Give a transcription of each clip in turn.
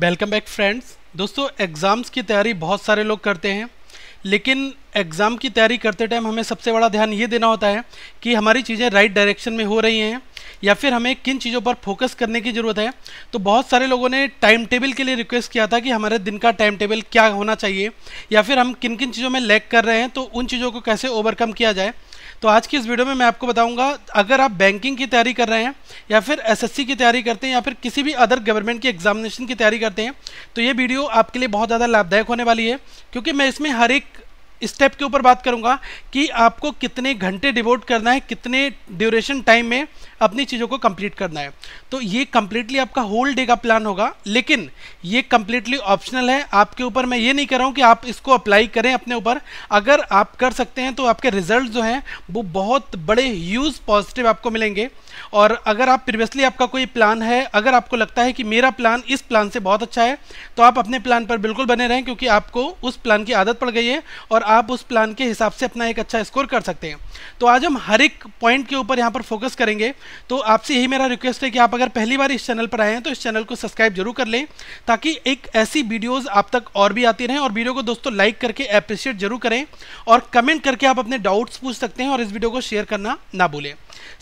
welcome back friends दोस्तों exams की तैयारी बहुत सारे लोग करते हैं लेकिन एग्ज़ाम की तैयारी करते टाइम हमें सबसे बड़ा ध्यान ये देना होता है कि हमारी चीज़ें राइट डायरेक्शन में हो रही हैं या फिर हमें किन चीज़ों पर फोकस करने की ज़रूरत है तो बहुत सारे लोगों ने टाइम टेबल के लिए रिक्वेस्ट किया था कि हमारे दिन का टाइम टेबल क्या होना चाहिए या फिर हम किन किन चीज़ों में लैग कर रहे हैं तो उन चीज़ों को कैसे ओवरकम किया जाए तो आज की इस वीडियो में मैं आपको बताऊंगा अगर आप बैंकिंग की तैयारी कर रहे हैं या फिर एसएससी की तैयारी करते हैं या फिर किसी भी अदर गवर्नमेंट की एग्जामिनेशन की तैयारी करते हैं तो ये वीडियो आपके लिए बहुत ज़्यादा लाभदायक होने वाली है क्योंकि मैं इसमें हर एक स्टेप के ऊपर बात करूंगा कि आपको कितने घंटे डिवोट करना है कितने ड्यूरेशन टाइम में अपनी चीज़ों को कंप्लीट करना है तो ये कम्प्लीटली आपका होल डे का प्लान होगा लेकिन ये कम्प्लीटली ऑप्शनल है आपके ऊपर मैं ये नहीं कर रहा हूँ कि आप इसको अप्लाई करें अपने ऊपर अगर आप कर सकते हैं तो आपके रिजल्ट जो हैं वो बहुत बड़े ह्यूज पॉजिटिव आपको मिलेंगे और अगर आप प्रीवियसली आपका कोई प्लान है अगर आपको लगता है कि मेरा प्लान इस प्लान से बहुत अच्छा है तो आप अपने प्लान पर बिल्कुल बने रहें क्योंकि आपको उस प्लान की आदत पड़ गई है और आप उस प्लान के हिसाब से अपना एक अच्छा स्कोर कर सकते हैं तो आज हम हर एक पॉइंट के ऊपर यहाँ पर फोकस करेंगे तो आपसे यही मेरा रिक्वेस्ट है कि आप अगर पहली बार इस चैनल पर आए हैं तो इस चैनल को सब्सक्राइब जरूर कर लें ताकि एक ऐसी वीडियोस आप तक और भी आती रहें और वीडियो को दोस्तों लाइक करके अप्रिशिएट जरूर करें और कमेंट करके आप अपने डाउट्स पूछ सकते हैं और इस वीडियो को शेयर करना ना भूलें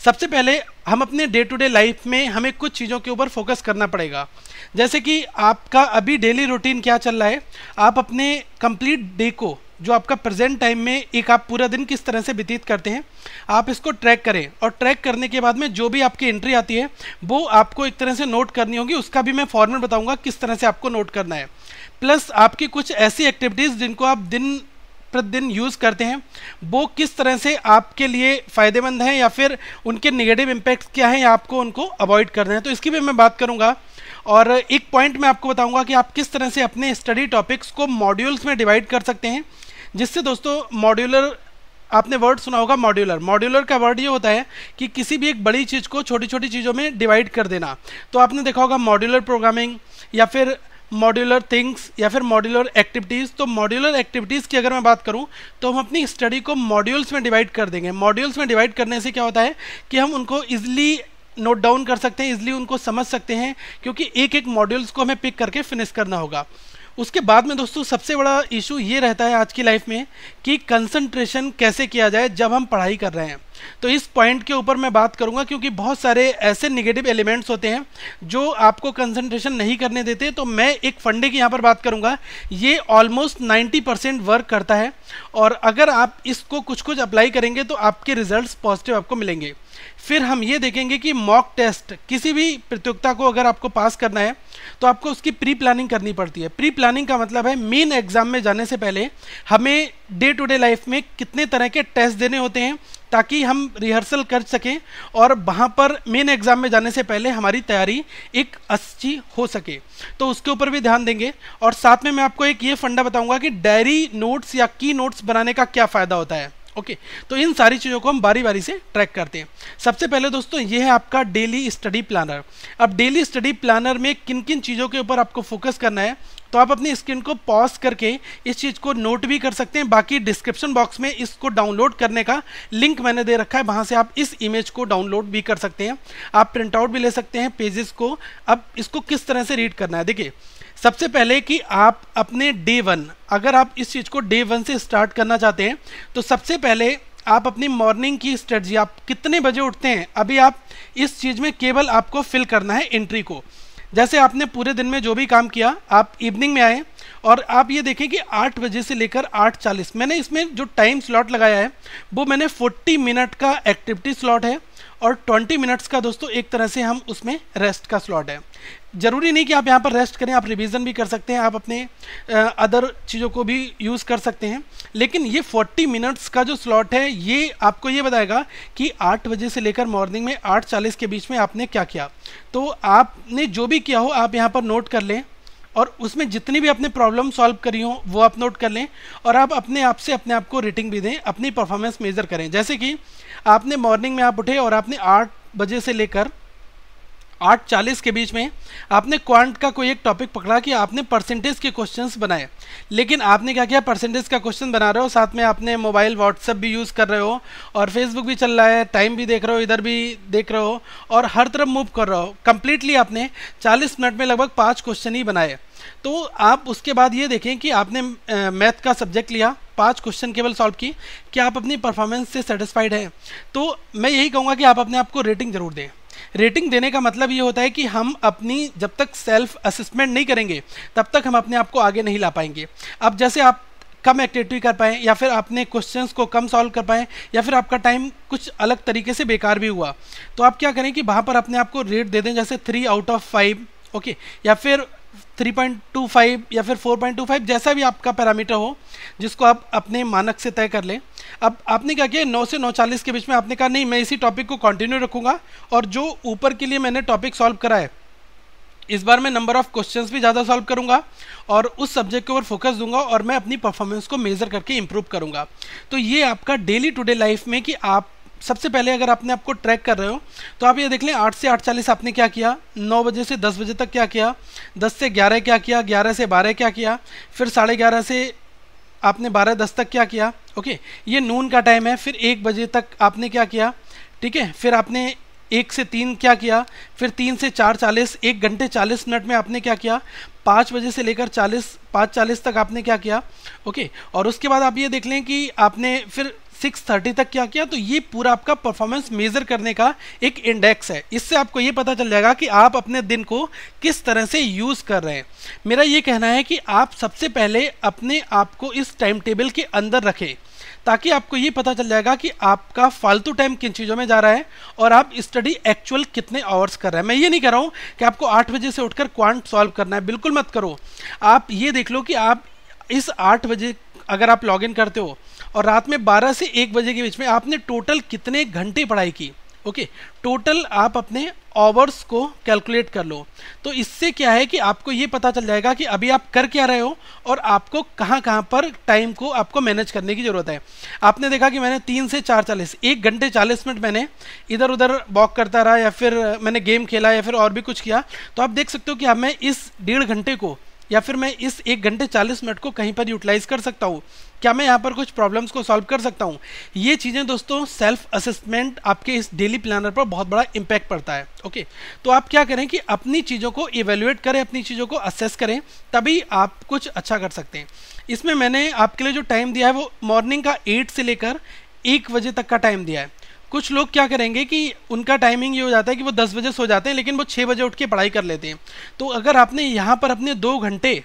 सबसे पहले हम अपने डे टू डे लाइफ में हमें कुछ चीज़ों के ऊपर फोकस करना पड़ेगा जैसे कि आपका अभी डेली रूटीन क्या चल रहा है आप अपने कंप्लीट डे को जो आपका प्रेजेंट टाइम में एक आप पूरा दिन किस तरह से व्यतीत करते हैं आप इसको ट्रैक करें और ट्रैक करने के बाद में जो भी आपकी एंट्री आती है वो आपको एक तरह से नोट करनी होगी उसका भी मैं फॉर्मेट बताऊंगा किस तरह से आपको नोट करना है प्लस आपकी कुछ ऐसी एक्टिविटीज़ जिनको आप दिन प्रतिदिन यूज़ करते हैं वो किस तरह से आपके लिए फ़ायदेमंद हैं या फिर उनके निगेटिव इम्पैक्ट क्या हैं आपको उनको अवॉइड करना है तो इसकी भी मैं बात करूँगा और एक पॉइंट मैं आपको बताऊँगा कि आप किस तरह से अपने स्टडी टॉपिक्स को मॉड्यूल्स में डिवाइड कर सकते हैं जिससे दोस्तों मॉड्यूलर आपने वर्ड सुना होगा मॉड्यूलर मॉड्यूलर का वर्ड ये होता है कि किसी भी एक बड़ी चीज़ को छोटी छोटी चीज़ों में डिवाइड कर देना तो आपने देखा होगा मॉड्यूलर प्रोग्रामिंग या फिर मॉड्यूलर थिंग्स या फिर मॉड्यूलर एक्टिविटीज़ तो मॉड्यूलर एक्टिविटीज़ की अगर मैं बात करूं तो हम अपनी स्टडी को मॉड्यूल्स में डिवाइड कर देंगे मॉड्यूल्स में डिवाइड करने से क्या होता है कि हम उनको इजिली नोट डाउन कर सकते हैं इजिली उनको समझ सकते हैं क्योंकि एक एक मॉड्यूल्स को हमें पिक करके फिनिश करना होगा उसके बाद में दोस्तों सबसे बड़ा इशू ये रहता है आज की लाइफ में कि कंसंट्रेशन कैसे किया जाए जब हम पढ़ाई कर रहे हैं तो इस पॉइंट के ऊपर मैं बात करूंगा क्योंकि बहुत सारे ऐसे निगेटिव एलिमेंट्स होते हैं जो आपको कंसंट्रेशन नहीं करने देते तो मैं एक फंडे की यहाँ पर बात करूंगा ये ऑलमोस्ट 90 परसेंट वर्क करता है और अगर आप इसको कुछ कुछ अप्लाई करेंगे तो आपके रिजल्ट्स पॉजिटिव आपको मिलेंगे फिर हम ये देखेंगे कि मॉक टेस्ट किसी भी प्रतियोगिता को अगर आपको पास करना है तो आपको उसकी प्री प्लानिंग करनी पड़ती है प्री प्लानिंग का मतलब है मेन एग्जाम में जाने से पहले हमें डे टू डे लाइफ में कितने तरह के टेस्ट देने होते हैं ताकि हम रिहर्सल कर सकें और वहाँ पर मेन एग्ज़ाम में जाने से पहले हमारी तैयारी एक अच्छी हो सके तो उसके ऊपर भी ध्यान देंगे और साथ में मैं आपको एक ये फंडा बताऊंगा कि डायरी नोट्स या की नोट्स बनाने का क्या फ़ायदा होता है ओके तो इन सारी चीज़ों को हम बारी बारी से ट्रैक करते हैं सबसे पहले दोस्तों ये है आपका डेली स्टडी प्लानर अब डेली स्टडी प्लानर में किन किन चीज़ों के ऊपर आपको फोकस करना है तो आप अपनी स्क्रीन को पॉज करके इस चीज़ को नोट भी कर सकते हैं बाकी डिस्क्रिप्शन बॉक्स में इसको डाउनलोड करने का लिंक मैंने दे रखा है वहाँ से आप इस इमेज को डाउनलोड भी कर सकते हैं आप प्रिंटआउट भी ले सकते हैं पेजेस को अब इसको किस तरह से रीड करना है देखिए सबसे पहले कि आप अपने डे वन अगर आप इस चीज़ को डे वन से स्टार्ट करना चाहते हैं तो सबसे पहले आप अपनी मॉर्निंग की स्ट्रेटजी आप कितने बजे उठते हैं अभी आप इस चीज़ में केवल आपको फिल करना है एंट्री को जैसे आपने पूरे दिन में जो भी काम किया आप इवनिंग में आए और आप ये देखें कि आठ बजे से लेकर आठ चालीस मैंने इसमें जो टाइम स्लॉट लगाया है वो मैंने फोर्टी मिनट का एक्टिविटी स्लॉट है और 20 मिनट्स का दोस्तों एक तरह से हम उसमें रेस्ट का स्लॉट है ज़रूरी नहीं कि आप यहाँ पर रेस्ट करें आप रिवीजन भी कर सकते हैं आप अपने अदर चीज़ों को भी यूज़ कर सकते हैं लेकिन ये 40 मिनट्स का जो स्लॉट है ये आपको ये बताएगा कि 8 बजे से लेकर मॉर्निंग में 8:40 के बीच में आपने क्या किया तो आपने जो भी किया हो आप यहाँ पर नोट कर लें और उसमें जितनी भी आपने प्रॉब्लम सॉल्व करी हो वो आप नोट कर लें और आप अपने आप से अपने आप को रेटिंग भी दें अपनी परफॉर्मेंस मेज़र करें जैसे कि आपने मॉर्निंग में आप उठे और आपने आठ बजे से लेकर आठ चालीस के बीच में आपने क्वांट का कोई एक टॉपिक पकड़ा कि आपने परसेंटेज के क्वेश्चंस बनाए लेकिन आपने क्या किया परसेंटेज का क्वेश्चन बना रहे हो साथ में आपने मोबाइल व्हाट्सअप भी यूज़ कर रहे हो और फेसबुक भी चल रहा है टाइम भी देख रहे हो इधर भी देख रहे हो और हर तरफ मूव कर रहे हो कम्प्लीटली आपने चालीस मिनट में लगभग पाँच क्वेश्चन ही बनाए तो आप उसके बाद ये देखें कि आपने मैथ का सब्जेक्ट लिया पांच क्वेश्चन केवल सॉल्व की क्या आप अपनी परफॉर्मेंस से सेटिस्फाइड हैं तो मैं यही कहूँगा कि आप अपने आप को रेटिंग ज़रूर दें रेटिंग देने का मतलब ये होता है कि हम अपनी जब तक सेल्फ असेसमेंट नहीं करेंगे तब तक हम अपने आप को आगे नहीं ला पाएंगे अब जैसे आप कम एक्टिविटी कर पाएँ या फिर आपने क्वेश्चंस को कम सॉल्व कर पाएँ या फिर आपका टाइम कुछ अलग तरीके से बेकार भी हुआ तो आप क्या करें कि वहाँ पर अपने आप को रेट दे दें जैसे three out of five okay या फिर 3.25 या फिर 4.25 जैसा भी आपका पैरामीटर हो जिसको आप अपने मानक से तय कर लें अब आपने क्या किया नौ से 940 के बीच में आपने कहा नहीं मैं इसी टॉपिक को कंटिन्यू रखूँगा और जो ऊपर के लिए मैंने टॉपिक सॉल्व करा है इस बार मैं नंबर ऑफ क्वेश्चंस भी ज़्यादा सॉल्व करूँगा और उस सब्जेक्ट के ऊपर फोकस दूंगा और मैं अपनी परफॉर्मेंस को मेज़र करके इम्प्रूव करूँगा तो ये आपका डेली टू डे लाइफ में कि आप सबसे पहले अगर आपने आपको ट्रैक कर रहे हो तो आप ये देख लें आठ से आठ चालीस आपने क्या किया नौ बजे से दस बजे तक क्या किया दस से ग्यारह क्या किया ग्यारह से बारह क्या किया फिर साढ़े ग्यारह से आपने बारह दस तक क्या किया ओके ये नून का टाइम है फिर एक बजे तक आपने क्या किया ठीक है फिर आपने एक से तीन क्या किया फिर तीन से चार चालीस एक घंटे चालीस मिनट में आपने क्या किया पाँच बजे से लेकर चालीस पाँच चालीस तक आपने क्या किया ओके और उसके बाद आप ये देख लें कि आपने फिर 630 तक क्या किया तो ये पूरा आपका परफॉर्मेंस मेजर करने का एक इंडेक्स है इससे आपको ये पता चल जाएगा कि आप अपने दिन को किस तरह से यूज़ कर रहे हैं मेरा ये कहना है कि आप सबसे पहले अपने आप को इस टाइम टेबल के अंदर रखें ताकि आपको ये पता चल जाएगा कि आपका फालतू टाइम किन चीज़ों में जा रहा है और आप स्टडी एक्चुअल कितने आवर्स कर रहे हैं मैं ये नहीं कह रहा हूँ कि आपको आठ बजे से उठकर क्वांट सॉल्व करना है बिल्कुल मत करो आप ये देख लो कि आप इस आठ बजे अगर आप इन करते हो और रात में 12 से 1 बजे के बीच में आपने टोटल कितने घंटे पढ़ाई की ओके टोटल आप अपने आवर्स को कैलकुलेट कर लो तो इससे क्या है कि आपको ये पता चल जाएगा कि अभी आप कर क्या रहे हो और आपको कहाँ कहाँ पर टाइम को आपको मैनेज करने की ज़रूरत है आपने देखा कि मैंने तीन से चार चालीस एक घंटे चालीस मिनट मैंने इधर उधर वॉक करता रहा या फिर मैंने गेम खेला या फिर और भी कुछ किया तो आप देख सकते हो कि अब मैं इस डेढ़ घंटे को या फिर मैं इस एक घंटे चालीस मिनट को कहीं पर यूटिलाइज कर सकता हूँ क्या मैं यहाँ पर कुछ प्रॉब्लम्स को सॉल्व कर सकता हूँ ये चीज़ें दोस्तों सेल्फ असेसमेंट आपके इस डेली प्लानर पर बहुत बड़ा इम्पैक्ट पड़ता है ओके तो आप क्या करें कि अपनी चीज़ों को इवेल्युएट करें अपनी चीज़ों को असेस करें तभी आप कुछ अच्छा कर सकते हैं इसमें मैंने आपके लिए जो टाइम दिया है वो मॉर्निंग का एट से लेकर एक बजे तक का टाइम दिया है कुछ लोग क्या करेंगे कि उनका टाइमिंग ये हो जाता है कि वो दस बजे सो जाते हैं लेकिन वो छः बजे उठ के पढ़ाई कर लेते हैं तो अगर आपने यहाँ पर अपने दो घंटे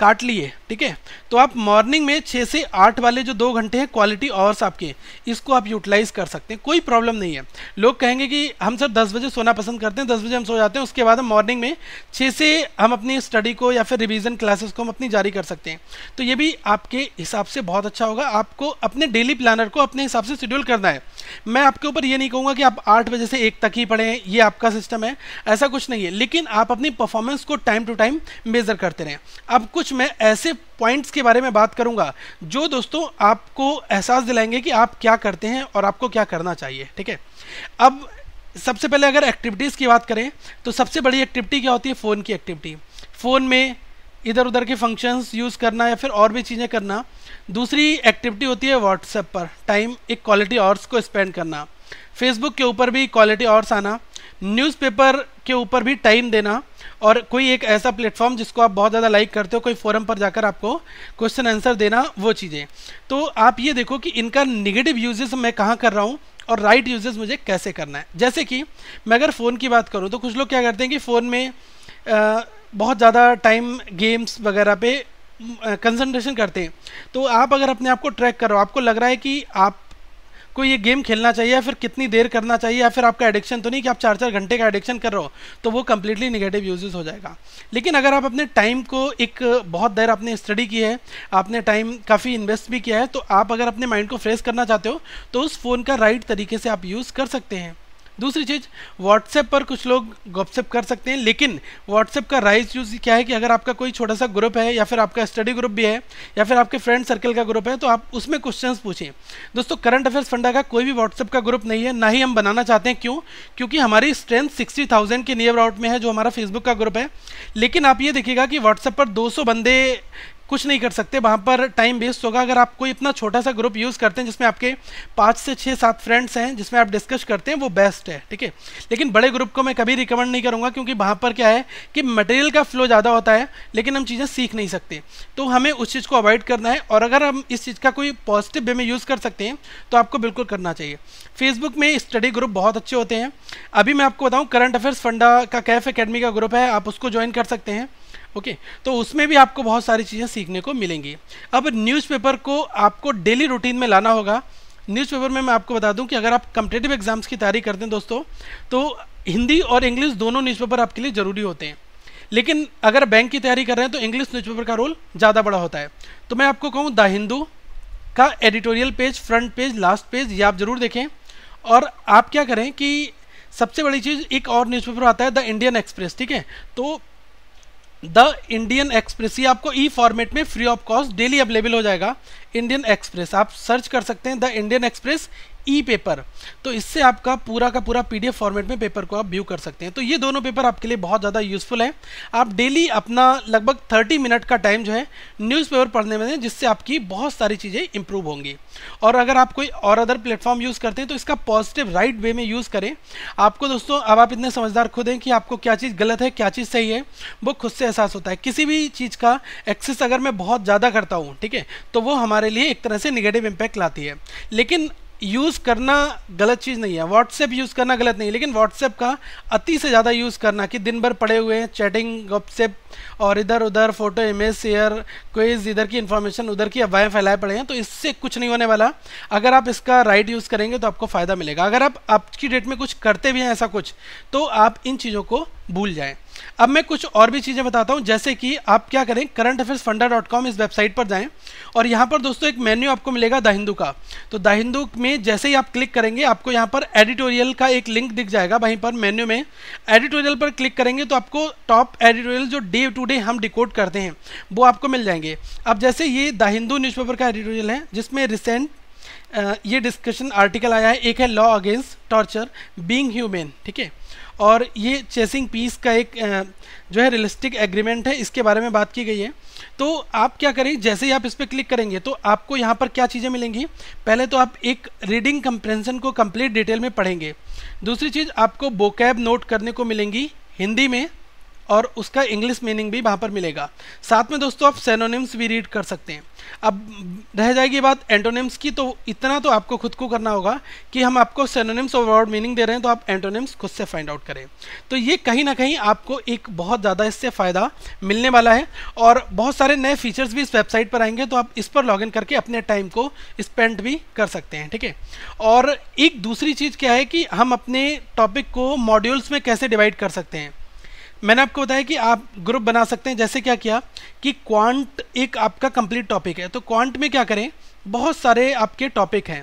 काट लिए ठीक है तो आप मॉर्निंग में छः से आठ वाले जो दो घंटे हैं क्वालिटी आवर्स आपके इसको आप यूटिलाइज कर सकते हैं कोई प्रॉब्लम नहीं है लोग कहेंगे कि हम सर दस बजे सोना पसंद करते हैं दस बजे हम सो जाते हैं उसके बाद हम मॉर्निंग में छः से हम अपनी स्टडी को या फिर रिविज़न क्लासेस को हम अपनी जारी कर सकते हैं तो ये भी आपके हिसाब से बहुत अच्छा होगा आपको अपने डेली प्लानर को अपने हिसाब से शेड्यूल करना है मैं आपके ऊपर ये नहीं कहूँगा कि आप आठ बजे से एक तक ही पढ़ें ये आपका सिस्टम है ऐसा कुछ नहीं है लेकिन आप अपनी परफॉर्मेंस को टाइम टू टाइम मेज़र करते रहें अब कुछ मैं ऐसे पॉइंट्स के बारे में बात करूंगा जो दोस्तों आपको एहसास दिलाएंगे कि आप क्या करते हैं और आपको क्या करना चाहिए ठीक है अब सबसे पहले अगर एक्टिविटीज़ की बात करें तो सबसे बड़ी एक्टिविटी क्या होती है फ़ोन की एक्टिविटी फ़ोन में इधर उधर के फंक्शंस यूज़ करना या फिर और भी चीज़ें करना दूसरी एक्टिविटी होती है व्हाट्सएप पर टाइम एक क्वालिटी आवर्स को स्पेंड करना फेसबुक के ऊपर भी क्वालिटी आवर्स आना न्यूज़पेपर के ऊपर भी टाइम देना और कोई एक ऐसा प्लेटफॉर्म जिसको आप बहुत ज़्यादा लाइक करते हो कोई फोरम पर जाकर आपको क्वेश्चन आंसर देना वो चीज़ें तो आप ये देखो कि इनका निगेटिव यूजेस मैं कहाँ कर रहा हूँ और राइट right यूजेस मुझे कैसे करना है जैसे कि मैं अगर फ़ोन की बात करूँ तो कुछ लोग क्या करते हैं कि फ़ोन में आ, बहुत ज़्यादा टाइम गेम्स वगैरह पे कंसंट्रेशन करते हैं तो आप अगर अपने आप को ट्रैक करो आपको लग रहा है कि आप को ये गेम खेलना चाहिए या फिर कितनी देर करना चाहिए या फिर आपका एडिक्शन तो नहीं कि आप चार चार घंटे का एडिक्शन कर रहे हो तो वो कम्प्लीटली निगेटिव यूजेस हो जाएगा लेकिन अगर आप अपने टाइम को एक बहुत देर आपने स्टडी की है आपने टाइम काफ़ी इन्वेस्ट भी किया है तो आप अगर अपने माइंड को फ्रेश करना चाहते हो तो उस फ़ोन का राइट तरीके से आप यूज़ कर सकते हैं दूसरी चीज़ व्हाट्सएप पर कुछ लोग गपसप कर सकते हैं लेकिन व्हाट्सएप का राइज यूज़ क्या है कि अगर आपका कोई छोटा सा ग्रुप है या फिर आपका स्टडी ग्रुप भी है या फिर आपके फ्रेंड सर्कल का ग्रुप है तो आप उसमें क्वेश्चन पूछें दोस्तों करंट अफेयर्स फंडा का कोई भी व्हाट्सएप का ग्रुप नहीं है ना ही हम बनाना चाहते हैं क्यों क्योंकि हमारी स्ट्रेंथ सिक्सटी थाउजेंड के नियर आउट में है जो हमारा फेसबुक का ग्रुप है लेकिन आप ये देखिएगा कि व्हाट्सएप पर दो बंदे कुछ नहीं कर सकते वहाँ पर टाइम वेस्ट होगा अगर आप कोई इतना छोटा सा ग्रुप यूज़ करते हैं जिसमें आपके पाँच से छः सात फ्रेंड्स हैं जिसमें आप डिस्कस करते हैं वो बेस्ट है ठीक है लेकिन बड़े ग्रुप को मैं कभी रिकमेंड नहीं करूँगा क्योंकि वहाँ पर क्या है कि मटेरियल का फ्लो ज़्यादा होता है लेकिन हम चीज़ें सीख नहीं सकते तो हमें उस चीज़ को अवॉइड करना है और अगर हम इस चीज़ का कोई पॉजिटिव वे में यूज़ कर सकते हैं तो आपको बिल्कुल करना चाहिए फेसबुक में स्टडी ग्रुप बहुत अच्छे होते हैं अभी मैं आपको बताऊँ करंट अफेयर्स फंडा का कैफ अकेडमी का ग्रुप है आप उसको ज्वाइन कर सकते हैं ओके तो उसमें भी आपको बहुत सारी चीज़ें सीखने को मिलेंगी अब न्यूज़पेपर को आपको डेली रूटीन में लाना होगा न्यूज़पेपर में मैं आपको बता दूं कि अगर आप कंपटेटिव एग्जाम्स की तैयारी करते हैं दोस्तों तो हिंदी और इंग्लिश दोनों न्यूज़पेपर आपके लिए ज़रूरी होते हैं लेकिन अगर बैंक की तैयारी कर रहे हैं तो इंग्लिश न्यूज़पेपर का रोल ज़्यादा बड़ा होता है तो मैं आपको कहूँ द हिंदू का editorial page front page last page ये आप ज़रूर देखें और आप क्या करें कि सबसे बड़ी चीज़ एक और न्यूज़पेपर आता है द इंडियन एक्सप्रेस ठीक है तो द इंडियन एक्सप्रेस ये आपको ई फॉर्मेट में free of cost daily available हो जाएगा इंडियन एक्सप्रेस आप सर्च कर सकते हैं the Indian Express e paper तो इससे आपका पूरा का पूरा पी फॉर्मेट में पेपर को आप व्यू कर सकते हैं तो ये दोनों पेपर आपके लिए बहुत ज़्यादा यूजफुल हैं आप डेली अपना लगभग थर्टी मिनट का टाइम जो है न्यूज़पेपर पढ़ने में जिससे आपकी बहुत सारी चीज़ें इंप्रूव होंगी और अगर आप कोई और अदर प्लेटफॉर्म यूज़ करते हैं तो इसका पॉजिटिव राइट वे में यूज़ करें आपको दोस्तों अब आप इतने समझदार खुद हैं कि आपको क्या चीज़ गलत है क्या चीज़ सही है वो खुद से एहसास होता है किसी भी चीज़ का एक्सेस अगर मैं बहुत ज़्यादा करता हूँ ठीक है तो वो हमारे लिए एक तरह से निगेटिव इम्पैक्ट लाती है लेकिन यूज़ करना गलत चीज़ नहीं है व्हाट्सएप यूज़ करना गलत नहीं है लेकिन व्हाट्सएप का अति से ज़्यादा यूज़ करना कि दिन भर पड़े हुए हैं चैटिंग व्हाट्सएप और इधर उधर फोटो इमेज शेयर क्विज इधर की इन्फॉर्मेशन उधर की अफवाहें फैलाए पड़े हैं तो इससे कुछ नहीं होने वाला अगर आप इसका राइट यूज़ करेंगे तो आपको फ़ायदा मिलेगा अगर आप आज की डेट में कुछ करते भी हैं ऐसा कुछ तो आप इन चीज़ों को भूल जाएँ अब मैं कुछ और भी चीज़ें बताता हूँ जैसे कि आप क्या करें current affairs funda dot com इस वेबसाइट पर जाएं और यहाँ पर दोस्तों एक मेन्यू आपको मिलेगा द हिंदू का तो द हिंदू में जैसे ही आप क्लिक करेंगे आपको यहाँ पर एडिटोरियल का एक लिंक दिख जाएगा वहीं पर मेन्यू में एडिटोरियल पर क्लिक करेंगे तो आपको टॉप एडिटोरियल जो डे टू डे हम डिकोड करते हैं वो आपको मिल जाएंगे अब जैसे ये द हिंदू न्यूज़पेपर का एडिटोरियल है जिसमें रिसेंट ये डिस्कशन आर्टिकल आया है एक है law against torture being humane ठीक है और ये चेसिंग पीस का एक जो है रियलिस्टिक एग्रीमेंट है इसके बारे में बात की गई है तो आप क्या करें जैसे ही आप इस पर क्लिक करेंगे तो आपको यहाँ पर क्या चीज़ें मिलेंगी पहले तो आप एक रीडिंग कंप्रेंसन को कंप्लीट डिटेल में पढ़ेंगे दूसरी चीज़ आपको बोकैब नोट करने को मिलेंगी हिंदी में और उसका इंग्लिश मीनिंग भी वहाँ पर मिलेगा साथ में दोस्तों आप सेनोनिम्स भी रीड कर सकते हैं अब रह जाएगी बात एंटोनिम्स की तो इतना तो आपको खुद को करना होगा कि हम आपको सेनोनिम्स और वर्ड मीनिंग दे रहे हैं तो आप एंटोनिम्स खुद से फाइंड आउट करें तो ये कहीं ना कहीं आपको एक बहुत ज़्यादा इससे फ़ायदा मिलने वाला है और बहुत सारे नए फीचर्स भी इस वेबसाइट पर आएंगे तो आप इस पर लॉग करके अपने टाइम को स्पेंड भी कर सकते हैं ठीक है और एक दूसरी चीज़ क्या है कि हम अपने टॉपिक को मॉड्यूल्स में कैसे डिवाइड कर सकते हैं मैंने आपको बताया कि आप ग्रुप बना सकते हैं जैसे क्या किया कि क्वांट एक आपका कंप्लीट टॉपिक है तो क्वांट में क्या करें बहुत सारे आपके टॉपिक हैं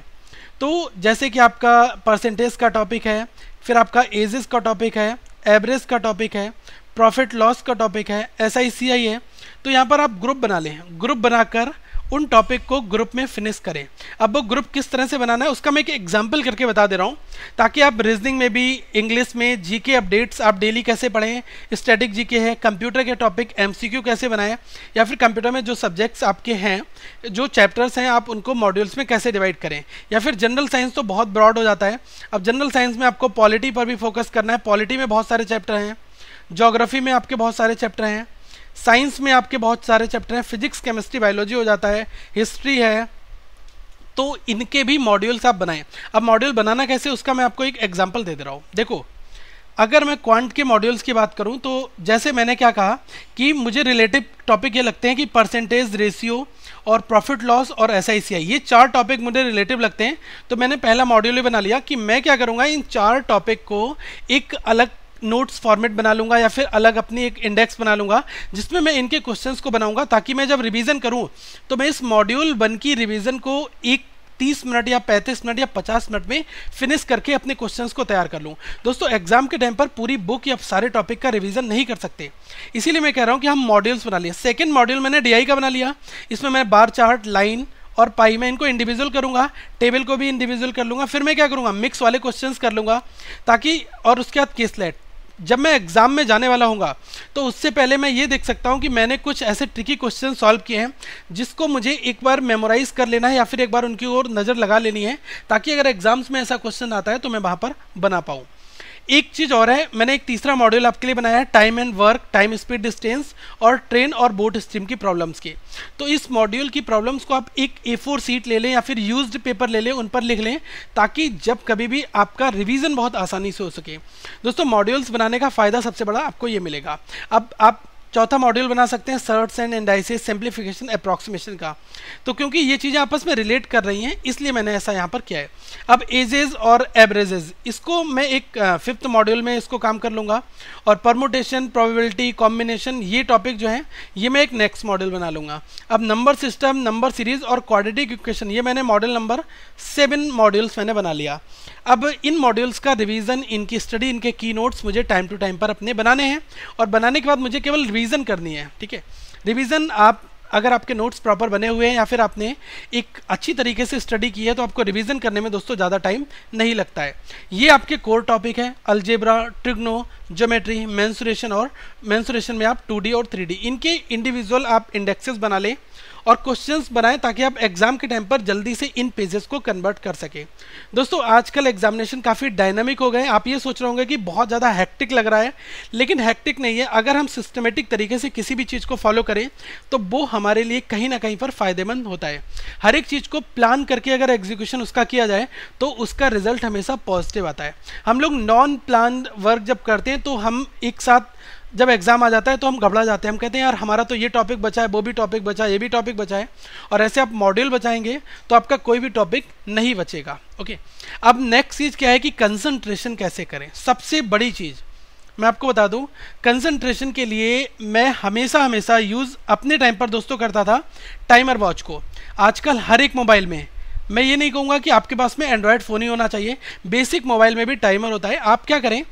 तो जैसे कि आपका परसेंटेज का टॉपिक है फिर आपका एजेस का टॉपिक है एवरेज का टॉपिक है प्रॉफिट लॉस का टॉपिक है एस आई सी आई है तो यहाँ पर आप ग्रुप बना लें ग्रुप बनाकर उन टॉपिक को ग्रुप में फिनिश करें अब वो ग्रुप किस तरह से बनाना है उसका मैं एक एग्जाम्पल करके बता दे रहा हूँ ताकि आप रीजनिंग में भी इंग्लिश में जीके अपडेट्स आप डेली कैसे पढ़ें स्टैटिक जीके है कंप्यूटर के टॉपिक एमसीक्यू कैसे बनाएं या फिर कंप्यूटर में जो सब्जेक्ट्स आपके हैं जो चैप्टर्स हैं आप उनको मॉड्यूल्स में कैसे डिवाइड करें या फिर जनरल साइंस तो बहुत ब्रॉड हो जाता है अब जनरल साइंस में आपको पॉलिटी पर भी फोकस करना है पॉलिटी में बहुत सारे चैप्टर हैं जोग्राफी में आपके बहुत सारे चैप्टर हैं साइंस में आपके बहुत सारे चैप्टर हैं फिजिक्स केमिस्ट्री बायोलॉजी हो जाता है हिस्ट्री है तो इनके भी मॉड्यूल्स आप बनाएं अब मॉड्यूल बनाना कैसे उसका मैं आपको एक एग्जाम्पल दे दे रहा हूँ देखो अगर मैं क्वांट के मॉड्यूल्स की बात करूँ तो जैसे मैंने क्या कहा कि मुझे रिलेटिव टॉपिक ये लगते हैं कि परसेंटेज रेशियो और प्रॉफिट लॉस और एस ये चार टॉपिक मुझे रिलेटिव लगते हैं तो मैंने पहला मॉड्यूल ही बना लिया कि मैं क्या करूँगा इन चार टॉपिक को एक अलग नोट्स फॉर्मेट बना लूँगा या फिर अलग अपनी एक इंडेक्स बना लूँगा जिसमें मैं इनके क्वेश्चंस को बनाऊँगा ताकि मैं जब रिवीजन करूँ तो मैं इस मॉड्यूल वन की रिवीजन को एक तीस मिनट या पैंतीस मिनट या पचास मिनट में फिनिश करके अपने क्वेश्चंस को तैयार कर लूँ दोस्तों एग्जाम के टाइम पर पूरी बुक या सारे टॉपिक का रिवीजन नहीं कर सकते इसीलिए मैं कह रहा हूँ कि हम मॉड्यूल्स बना लिए सेकेंड मॉड्यूल मैंने डी का बना लिया इसमें मैं बार चार्ट लाइन और पाई मैं इनको इंडिविजुअल करूँगा टेबल को भी इंडिविजुअल कर लूँगा फिर मैं क्या करूँगा मिक्स वाले क्वेश्चंस कर लूँगा ताकि और उसके बाद केसलेट जब मैं एग्ज़ाम में जाने वाला हूँ तो उससे पहले मैं ये देख सकता हूँ कि मैंने कुछ ऐसे ट्रिकी क्वेश्चन सॉल्व किए हैं जिसको मुझे एक बार मेमोराइज कर लेना है या फिर एक बार उनकी ओर नज़र लगा लेनी है ताकि अगर एग्ज़ाम्स में ऐसा क्वेश्चन आता है तो मैं वहाँ पर बना पाऊँ एक चीज़ और है मैंने एक तीसरा मॉड्यूल आपके लिए बनाया है time and work time speed distance और ट्रेन और बोट स्ट्रीम की प्रॉब्लम्स के तो इस मॉड्यूल की प्रॉब्लम्स को आप एक ए फोर सीट ले लें या फिर यूज्ड पेपर ले लें उन पर लिख लें ताकि जब कभी भी आपका रिविज़न बहुत आसानी से हो सके दोस्तों मॉड्यूल्स बनाने का फ़ायदा सबसे बड़ा आपको ये मिलेगा अब आप चौथा मॉड्यूल बना सकते हैं surds and indices simplification approximation का तो क्योंकि ये चीज़ें आपस में रिलेट कर रही हैं इसलिए मैंने ऐसा यहाँ पर किया है अब एजेज और एवरेजेज इसको मैं एक फिफ्थ मॉड्यूल में इसको काम कर लूँगा और परमोटेशन प्रोबेबिलिटी कॉम्बिनेशन ये टॉपिक जो है ये मैं एक नेक्स्ट मॉडल बना लूँगा अब नंबर सिस्टम नंबर सीरीज और क्वाडिटिक इक्वेशन ये मैंने मॉडल नंबर सेवन मॉड्यूल्स मैंने बना लिया अब इन मॉड्यूल्स का रिवीजन इनकी स्टडी इनके की नोट्स मुझे टाइम टू टाइम पर अपने बनाने हैं और बनाने के बाद मुझे केवल रिविज़न करनी है ठीक है रिविजन आप अगर आपके नोट्स प्रॉपर बने हुए हैं या फिर आपने एक अच्छी तरीके से स्टडी की है तो आपको रिवीजन करने में दोस्तों ज़्यादा टाइम नहीं लगता है ये आपके कोर टॉपिक है अल्जेब्रा ट्रिग्नो जोमेट्री मैंसुरेशन और मैंसुरेशन में आप टू और थ्री इनके इंडिविजुअल आप इंडेक्सेस बना लें और क्वेश्चंस बनाएं ताकि आप एग्जाम के टाइम पर जल्दी से इन पेजेस को कन्वर्ट कर सकें दोस्तों आजकल एग्जामिनेशन काफ़ी डायनामिक हो गए आप ये सोच रहे होंगे कि बहुत ज़्यादा हैक्टिक लग रहा है लेकिन हैक्टिक नहीं है अगर हम सिस्टमेटिक तरीके से किसी भी चीज़ को फॉलो करें तो वो हमारे लिए कहीं ना कहीं पर फायदेमंद होता है हर एक चीज़ को प्लान करके अगर एग्जीक्यूशन उसका किया जाए तो उसका रिजल्ट हमेशा पॉजिटिव आता है हम लोग नॉन प्लान वर्क जब करते हैं तो हम एक साथ जब एग्ज़ाम आ जाता है तो हम घबरा जाते हैं हम कहते हैं यार हमारा तो ये टॉपिक बचा है वो भी टॉपिक बचा है ये भी टॉपिक बचा है और ऐसे आप मॉड्यूल बचाएंगे तो आपका कोई भी टॉपिक नहीं बचेगा ओके अब नेक्स्ट चीज़ क्या है कि कंसंट्रेशन कैसे करें सबसे बड़ी चीज़ मैं आपको बता दूं कंसंट्रेशन के लिए मैं हमेशा हमेशा यूज़ अपने टाइम पर दोस्तों करता था टाइमर वॉच को आजकल हर एक मोबाइल में मैं ये नहीं कहूँगा कि आपके पास में एंड्रॉयड फ़ोन ही होना चाहिए बेसिक मोबाइल में भी टाइमर होता है आप क्या करें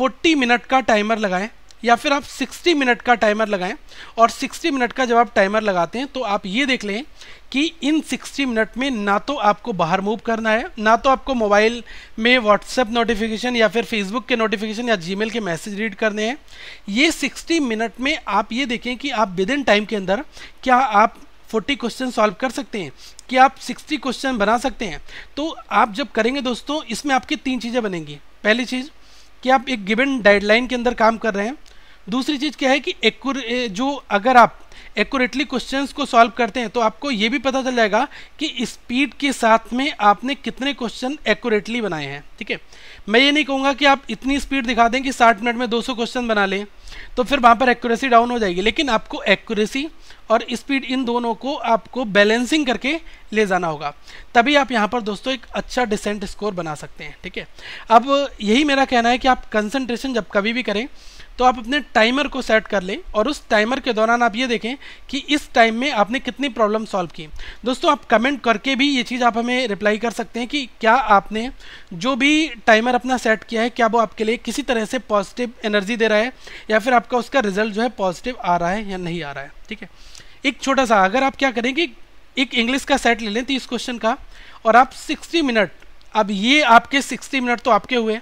40 मिनट का टाइमर लगाएं या फिर आप 60 मिनट का टाइमर लगाएं और 60 मिनट का जब आप टाइमर लगाते हैं तो आप ये देख लें कि इन 60 मिनट में ना तो आपको बाहर मूव करना है ना तो आपको मोबाइल में व्हाट्सएप नोटिफिकेशन या फिर फेसबुक के नोटिफिकेशन या जीमेल के मैसेज रीड करने हैं ये 60 मिनट में आप ये देखें कि आप विद इन टाइम के अंदर क्या आप 40 क्वेश्चन सॉल्व कर सकते हैं कि आप 60 क्वेश्चन बना सकते हैं तो आप जब करेंगे दोस्तों इसमें आपकी तीन चीज़ें बनेंगी पहली चीज़ कि आप एक गिवन डेडलाइन के अंदर काम कर रहे हैं दूसरी चीज़ क्या है कि जो अगर आप एकटली क्वेश्चंस को सॉल्व करते हैं तो आपको ये भी पता चल जाएगा कि स्पीड के साथ में आपने कितने क्वेश्चन एकटली बनाए हैं ठीक है मैं ये नहीं कहूँगा कि आप इतनी स्पीड दिखा दें कि 60 मिनट में 200 क्वेश्चन बना लें तो फिर वहाँ पर एक्यूरेसी डाउन हो जाएगी लेकिन आपको एक्यूरेसी और स्पीड इन दोनों को आपको बैलेंसिंग करके ले जाना होगा तभी आप यहाँ पर दोस्तों एक अच्छा डिसेंट स्कोर बना सकते हैं ठीक है अब यही मेरा कहना है कि आप कंसनट्रेशन जब कभी भी करें तो आप अपने टाइमर को सेट कर लें और उस टाइमर के दौरान आप ये देखें कि इस टाइम में आपने कितनी प्रॉब्लम सॉल्व की दोस्तों आप कमेंट करके भी ये चीज़ आप हमें रिप्लाई कर सकते हैं कि क्या आपने जो भी टाइमर अपना सेट किया है क्या वो आपके लिए किसी तरह से पॉजिटिव एनर्जी दे रहा है या फिर आपका उसका रिजल्ट जो है पॉजिटिव आ रहा है या नहीं आ रहा है ठीक है एक छोटा सा अगर आप क्या करें कि एक इंग्लिश का सेट ले लें तीस क्वेश्चन का और आप सिक्सटी मिनट अब ये आपके सिक्सटी मिनट तो आपके हुए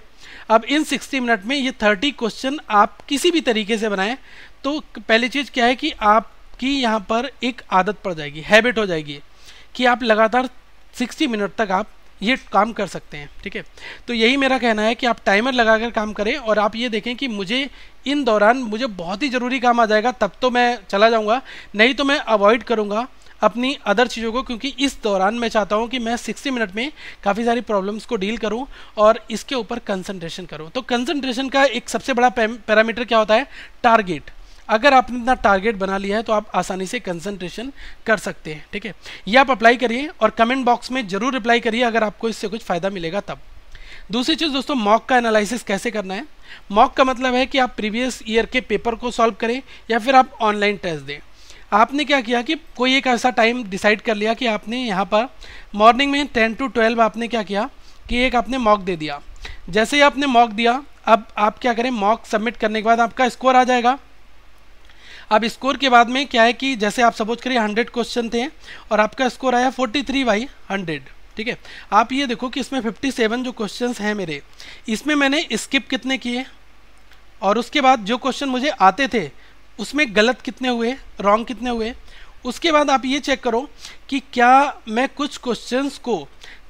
अब इन 60 मिनट में ये 30 क्वेश्चन आप किसी भी तरीके से बनाएं तो पहली चीज़ क्या है कि आपकी यहाँ पर एक आदत पड़ जाएगी हैबिट हो जाएगी कि आप लगातार 60 मिनट तक आप ये काम कर सकते हैं ठीक है तो यही मेरा कहना है कि आप टाइमर लगा कर काम करें और आप ये देखें कि मुझे इन दौरान मुझे बहुत ही ज़रूरी काम आ जाएगा तब तो मैं चला जाऊँगा नहीं तो मैं अवॉइड करूँगा अपनी अदर चीज़ों को क्योंकि इस दौरान मैं चाहता हूँ कि मैं 60 मिनट में काफ़ी सारी प्रॉब्लम्स को डील करूँ और इसके ऊपर कंसनट्रेशन करूँ तो कंसनट्रेशन का एक सबसे बड़ा पैरामीटर क्या होता है टारगेट अगर आपने इतना टारगेट बना लिया है तो आप आसानी से कंसंट्रेशन कर सकते हैं ठीक है ये आप अप्लाई करिए और कमेंट बॉक्स में जरूर अप्लाई करिए अगर आपको इससे कुछ फ़ायदा मिलेगा तब दूसरी चीज़ दोस्तों मॉक का एनालिसिस कैसे करना है मॉक का मतलब है कि आप प्रीवियस ईयर के पेपर को सॉल्व करें या फिर आप ऑनलाइन टेस्ट दें आपने क्या किया कि कोई एक ऐसा टाइम डिसाइड कर लिया कि आपने यहाँ पर मॉर्निंग में टेन टू ट्वेल्व आपने क्या किया कि एक आपने मॉक दे दिया जैसे ही आपने मॉक दिया अब आप क्या करें मॉक सबमिट करने के बाद आपका स्कोर आ जाएगा अब स्कोर के बाद में क्या है कि जैसे आप सपोज करिए हंड्रेड क्वेश्चन थे और आपका स्कोर आया फोर्टी थ्री बाई हंड्रेड ठीक है आप ये देखो कि इसमें फिफ्टी सेवन जो क्वेश्चन हैं मेरे इसमें मैंने स्किप कितने किए और उसके बाद जो क्वेश्चन मुझे आते थे उसमें गलत कितने हुए रॉन्ग कितने हुए उसके बाद आप ये चेक करो कि क्या मैं कुछ क्वेश्चंस को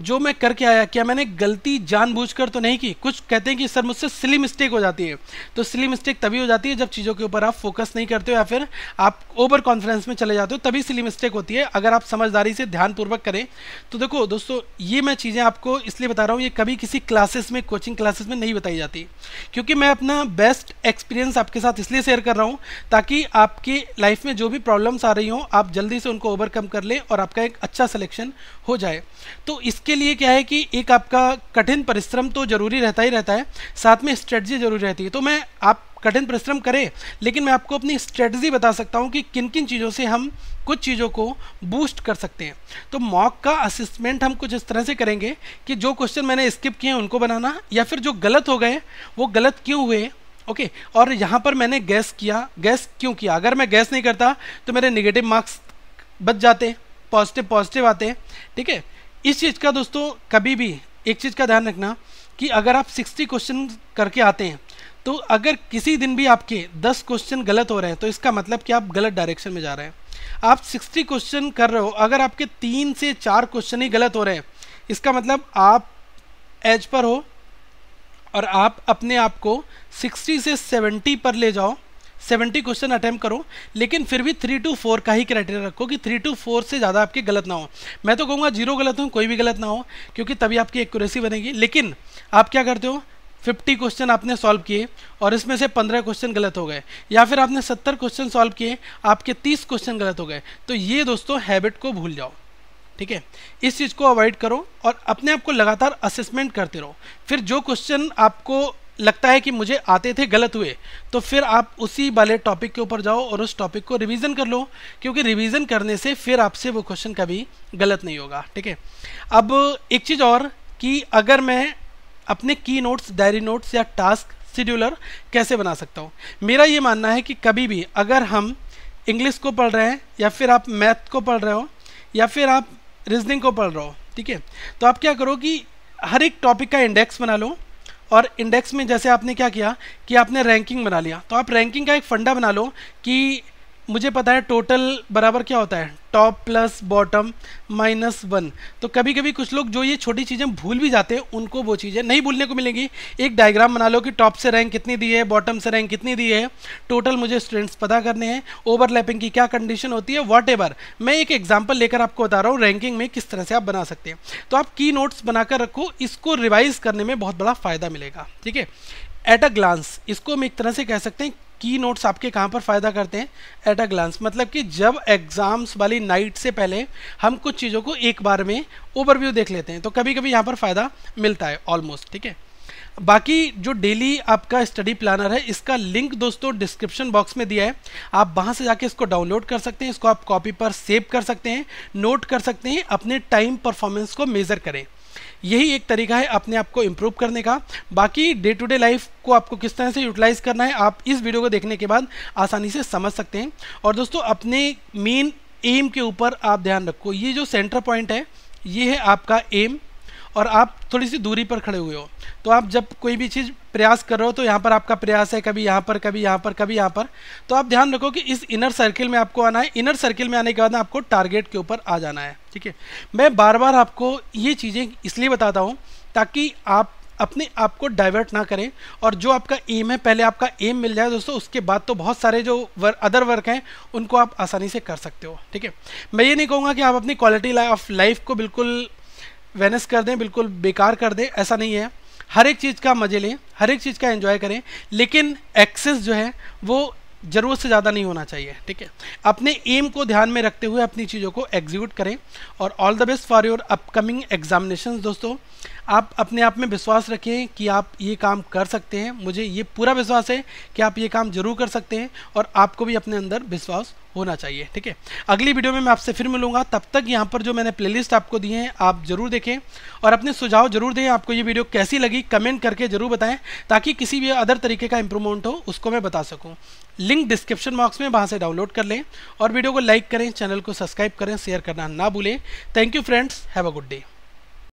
जो मैं करके आया क्या मैंने गलती जानबूझकर तो नहीं की कुछ कहते हैं कि सर मुझसे सिली मिस्टेक हो जाती है तो सिली मिस्टेक तभी हो जाती है जब चीज़ों के ऊपर आप फोकस नहीं करते हो या फिर आप ओवर कॉन्फिडेंस में चले जाते हो तभी सिली मिस्टेक होती है अगर आप समझदारी से ध्यानपूर्वक करें तो देखो दोस्तों ये मैं चीज़ें आपको इसलिए बता रहा हूँ ये कभी किसी क्लासेस में कोचिंग क्लासेस में नहीं बताई जाती क्योंकि मैं अपना बेस्ट एक्सपीरियंस आपके साथ इसलिए शेयर कर रहा हूँ ताकि आपकी लाइफ में जो भी प्रॉब्लम्स आ रही हों आप जल्दी से उनको ओवरकम कर लें और आपका एक अच्छा सिलेक्शन हो जाए तो इसके उसके लिए क्या है कि एक आपका कठिन परिश्रम तो जरूरी रहता ही रहता है साथ में स्ट्रेटजी जरूरी रहती है तो मैं आप कठिन परिश्रम करें लेकिन मैं आपको अपनी स्ट्रेटजी बता सकता हूँ कि किन किन चीज़ों से हम कुछ चीज़ों को बूस्ट कर सकते हैं तो मॉक का असिस्मेंट हम कुछ इस तरह से करेंगे कि जो क्वेश्चन मैंने स्किप किए हैं उनको बनाना या फिर जो गलत हो गए वो गलत क्यों हुए ओके okay, और यहाँ पर मैंने गैस किया गैस क्यों किया अगर मैं गैस नहीं करता तो मेरे निगेटिव मार्क्स बच जाते पॉजिटिव पॉजिटिव आते ठीक है इस चीज़ का दोस्तों कभी भी एक चीज़ का ध्यान रखना कि अगर आप 60 क्वेश्चन करके आते हैं तो अगर किसी दिन भी आपके 10 क्वेश्चन गलत हो रहे हैं तो इसका मतलब कि आप गलत डायरेक्शन में जा रहे हैं आप 60 क्वेश्चन कर रहे हो अगर आपके तीन से चार क्वेश्चन ही गलत हो रहे हैं इसका मतलब आप एज पर हो और आप अपने आप को 60 से 70 पर ले जाओ सेवेंटी क्वेश्चन अटैम्प्ट करो लेकिन फिर भी थ्री टू फोर का ही क्राइटेरिया रखो कि थ्री टू फोर से ज़्यादा आपके गलत ना हो मैं तो कहूँगा जीरो गलत हो कोई भी गलत ना हो क्योंकि तभी आपकी एक्यूरेसी बनेगी लेकिन आप क्या करते हो फिफ्टी क्वेश्चन आपने सॉल्व किए और इसमें से पंद्रह क्वेश्चन गलत हो गए या फिर आपने सत्तर क्वेश्चन सॉल्व किए आपके तीस क्वेश्चन गलत हो गए तो ये दोस्तों हैबिट को भूल जाओ ठीक है इस चीज़ को अवॉइड करो और अपने आप को लगातार असेसमेंट करते रहो फिर जो क्वेश्चन आपको लगता है कि मुझे आते थे गलत हुए तो फिर आप उसी वाले टॉपिक के ऊपर जाओ और उस टॉपिक को रिवीजन कर लो क्योंकि रिवीजन करने से फिर आपसे वो क्वेश्चन कभी गलत नहीं होगा ठीक है अब एक चीज़ और कि अगर मैं अपने की नोट्स डायरी नोट्स या टास्क शेड्यूलर कैसे बना सकता हूँ मेरा ये मानना है कि कभी भी अगर हम इंग्लिश को पढ़ रहे हैं या फिर आप मैथ को पढ़ रहे हो या फिर आप रीजनिंग को पढ़ रहे हो ठीक है तो आप क्या करो कि हर एक टॉपिक का इंडेक्स बना लो और इंडेक्स में जैसे आपने क्या किया कि आपने रैंकिंग बना लिया तो आप रैंकिंग का एक फंडा बना लो कि मुझे पता है टोटल बराबर क्या होता है top plus bottom minus one तो कभी कभी कुछ लोग जो ये छोटी चीज़ें भूल भी जाते हैं उनको वो चीज़ें नहीं भूलने को मिलेंगी एक डायग्राम बना लो कि टॉप से रैंक कितनी दी है बॉटम से रैंक कितनी दी है टोटल मुझे स्टूडेंट्स पता करने हैं ओवरलैपिंग की क्या कंडीशन होती है वॉट मैं एक एग्जाम्पल लेकर आपको बता रहा हूँ रैंकिंग में किस तरह से आप बना सकते हैं तो आप की नोट्स बनाकर रखो इसको रिवाइज करने में बहुत बड़ा फ़ायदा मिलेगा ठीक है एट अ ग्लांस इसको हम एक तरह से कह सकते हैं की नोट्स आपके कहाँ पर फ़ायदा करते हैं एट अ ग्लांस मतलब कि जब एग्ज़ाम्स वाली नाइट से पहले हम कुछ चीज़ों को एक बार में ओवरव्यू देख लेते हैं तो कभी कभी यहाँ पर फ़ायदा मिलता है ऑलमोस्ट ठीक है बाकी जो डेली आपका स्टडी प्लानर है इसका लिंक दोस्तों डिस्क्रिप्शन बॉक्स में दिया है आप वहाँ से जाके इसको डाउनलोड कर सकते हैं इसको आप कॉपी पर सेव कर सकते हैं नोट कर सकते हैं अपने टाइम परफॉर्मेंस को मेज़र करें यही एक तरीका है अपने आप को इम्प्रूव करने का बाकी डे टू डे लाइफ को आपको किस तरह से यूटिलाइज करना है आप इस वीडियो को देखने के बाद आसानी से समझ सकते हैं और दोस्तों अपने मेन एम के ऊपर आप ध्यान रखो ये जो सेंटर पॉइंट है ये है आपका एम और आप थोड़ी सी दूरी पर खड़े हुए हो तो आप जब कोई भी चीज़ प्रयास कर रहे हो तो यहाँ पर आपका प्रयास है कभी यहाँ पर कभी यहाँ पर कभी यहाँ पर तो आप ध्यान रखो कि इस इनर सर्किल में आपको आना है इनर सर्किल में आने के बाद आपको टारगेट के ऊपर आ जाना है ठीक है मैं बार बार आपको ये चीज़ें इसलिए बताता हूँ ताकि आप अपने आप को डाइवर्ट ना करें और जो आपका एम है पहले आपका एम मिल जाए दोस्तों उसके बाद तो बहुत सारे जो वर, अदर वर्क हैं उनको आप आसानी से कर सकते हो ठीक है मैं ये नहीं कहूँगा कि आप अपनी क्वालिटी ऑफ लाइफ को बिल्कुल वेनस कर दें बिल्कुल बेकार कर दें ऐसा नहीं है हर एक चीज़ का मज़े लें हर एक चीज़ का एंजॉय करें लेकिन एक्सेस जो है वो ज़रूरत से ज़्यादा नहीं होना चाहिए ठीक है अपने एम को ध्यान में रखते हुए अपनी चीज़ों को एग्जीक्यूट करें और all the best for your upcoming examination दोस्तों आप अपने आप में विश्वास रखें कि आप ये काम कर सकते हैं मुझे ये पूरा विश्वास है कि आप ये काम जरूर कर सकते हैं और आपको भी अपने अंदर विश्वास होना चाहिए ठीक है अगली वीडियो में मैं आपसे फिर मिलूंगा तब तक यहाँ पर जो मैंने प्लेलिस्ट आपको दिए हैं आप जरूर देखें और अपने सुझाव जरूर दें आपको ये वीडियो कैसी लगी कमेंट करके जरूर बताएं ताकि किसी भी अदर तरीके का इंप्रूवमेंट हो उसको मैं बता सकूँ लिंक डिस्क्रिप्शन बॉक्स में वहाँ से डाउनलोड कर लें और वीडियो को लाइक करें चैनल को सब्सक्राइब करें शेयर करना ना भूलें thank you friends have a good day